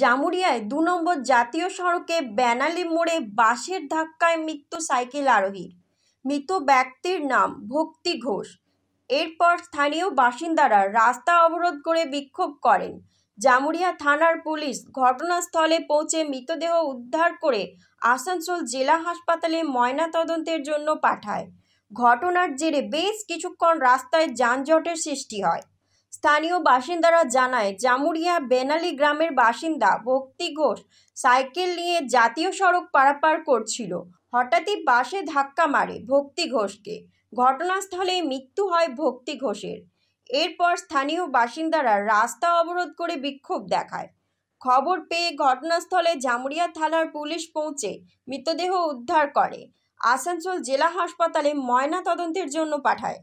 জামুরিয়ায় দু নম্বর জাতীয় সড়কে ব্যানালি মোড়ে বাসের ধাক্কায় মৃত্যু সাইকেল আরোহীর মৃত ব্যক্তির নাম ভক্তি ঘোষ এরপর স্থানীয় বাসিন্দারা রাস্তা অবরোধ করে বিক্ষোভ করেন জামুরিয়া থানার পুলিশ ঘটনাস্থলে পৌঁছে মৃতদেহ উদ্ধার করে আসানসোল জেলা হাসপাতালে ময়নাতদন্তের জন্য পাঠায় ঘটনার জেরে বেশ কিছুক্ষণ রাস্তায় যানজটের সৃষ্টি হয় স্থানীয় বাসিন্দারা জানায় জামুরিয়া বেনালি গ্রামের বাসিন্দা ভক্তি ঘোষ সাইকেল নিয়ে জাতীয় সড়ক পারাপার করছিল হঠাৎই বাসে ধাক্কা মারে ভক্তি ঘোষকে ঘটনাস্থলে মৃত্যু হয় ভক্তি ঘোষের এরপর স্থানীয় বাসিন্দারা রাস্তা অবরোধ করে বিক্ষোভ দেখায় খবর পেয়ে ঘটনাস্থলে জামুরিয়া থানার পুলিশ পৌঁছে মৃতদেহ উদ্ধার করে আসানসোল জেলা হাসপাতালে ময়না তদন্তের জন্য পাঠায়